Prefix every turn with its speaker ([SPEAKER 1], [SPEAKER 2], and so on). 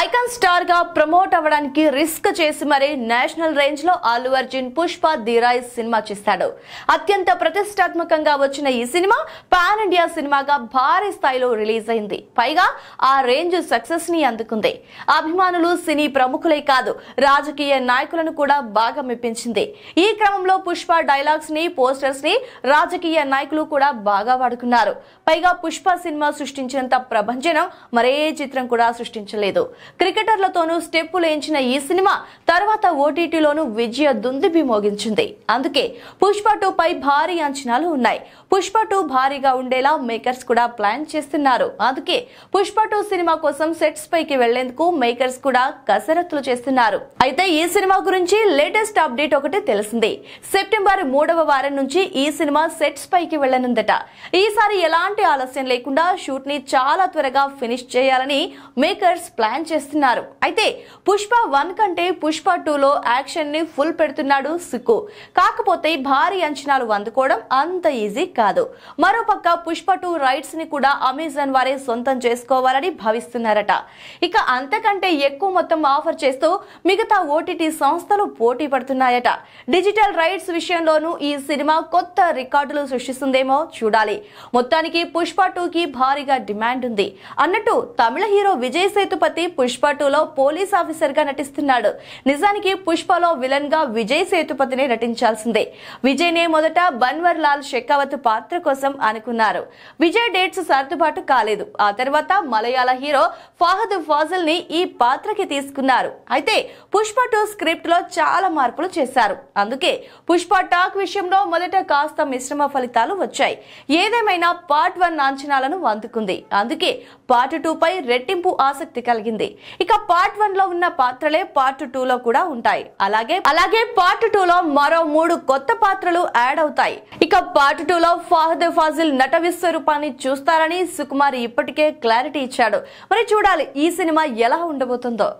[SPEAKER 1] icon star గా promote అవ్వడానికి risk చేసి మరీ నేషనల్ రేంజ్ లో అల్లు అర్జున్ పుష్ప దిరాయ్ సినిమా చేస్తాడు అత్యంత ప్రతిష్టాత్మకంగా వచ్చిన ఈ సినిమా పాన్ ఇండియా సినిమాగా భారీ స్థాయిలో రిలీజ్ అయింది పైగా ఆ రేంజ్ సక్సెస్ ని అందుకుంది అభిమానులు సినీ ప్రముఖులే కాదు రాజకీయ నాయకులను కూడా బాగా మెప్పించింది ఈ క్రమంలో పుష్ప డైలాగ్స్ ని పోస్టర్స్ ని రాజకీయ నాయకులు కూడా బాగా వాడుకున్నారు పైగా పుష్ప సినిమా సృష్టించినంత ప్రభంజనం మరే చిత్రం కూడా సృష్టించలేదు క్రికెటర్లతోనూ స్టెప్పులు ఎంచిన ఈ సినిమా తర్వాత ఓటీటీలోనూ విజయ దుందుబి మోగించింది అందుకే పుష్ప టూ పై భారీ అంచనాలు ఉన్నాయి పుష్ప టూ భారీగా ఉండేలా మేకర్స్ కూడా ప్లాన్ చేస్తున్నారు అందుకే పుష్ప టూ సినిమా కోసం సెట్స్ పైకి వెళ్లేందుకు మేకర్స్ కూడా కసరత్తులు చేస్తున్నారు అయితే ఈ సినిమా గురించి లేటెస్ట్ అప్డేట్ ఒకటి తెలిసింది సెప్టెంబర్ మూడవ వారం నుంచి ఈ సినిమా సెట్స్ పైకి వెళ్లనుందట ఈసారి ఎలాంటి ఆలస్యం లేకుండా షూట్ ని చాలా త్వరగా ఫినిష్ చేయాలని మేకర్స్ ప్లాన్ చేస్తున్నారు అయితే పుష్ప వన్ కంటే పుష్ప టూలో యాక్షన్ని ఫుల్ పెడుతున్నాడు సిక్కు కాకపోతే భారీ అంచనాలు అందుకోవడం అంత ఈజీ కాదు మరోపక్క పుష్ప టూ రైట్స్ ని కూడా అమెజాన్ వారే సొంతం చేసుకోవాలని భావిస్తున్నారట ఇక అంతకంటే ఎక్కువ మొత్తం ఆఫర్ చేస్తూ మిగతా ఓటీటీ సంస్థలు పోటీ పడుతున్నాయట డిజిటల్ రైట్స్ విషయంలోనూ ఈ సినిమా కొత్త రికార్డులు సృష్టిస్తుందేమో చూడాలి మొత్తానికి పుష్ప టూకి భారీగా డిమాండ్ ఉంది అన్నట్టు తమిళ హీరో విజయ్ సేతుపతి పుష్ప టూలో పోలీస్ ఆఫీసర్గా నటిస్తున్నాడు నిజానికి పుష్పలో విలన్గా విజయ్ సేతుపతిని నటించాల్సిందే విజయ్నే మొదట బన్వర్ లాల్ షెకావత్ పాత్ర కోసం అనుకున్నారు విజయ్ డేట్స్ సర్దుబాటు కాలేదు ఆ తర్వాత మలయాళ హీరో ఫాహద్ ఫాజల్ ని ఈ పాత్రకి తీసుకున్నారు అయితే పుష్ప టూ స్క్రిప్ట్ లో చాలా మార్పులు చేశారు అందుకే పుష్ప టాక్ విషయంలో మొదట కాస్త మిశ్రమ ఫలితాలు వచ్చాయి ఏదేమైనా పార్ట్ వన్ అంచనాలను అందుకుంది అందుకే పార్ట్ టూ పై రెట్టింపు ఆసక్తి కలిగింది ఇక పార్ట్ వన్ లో ఉన్న పాత్రలే పార్ట్ టూ లో కూడా ఉంటాయి అలాగే అలాగే పార్ట్ టూ లో మరో మూడు కొత్త పాత్రలు యాడ్ అవుతాయి ఇక పార్ట్ టూ లో ఫాహద్ ఫాజిల్ నట విశ్వరూపాన్ని చూస్తారని సుకుమార్ ఇప్పటికే క్లారిటీ ఇచ్చాడు మరి చూడాలి ఈ సినిమా ఎలా ఉండబోతుందో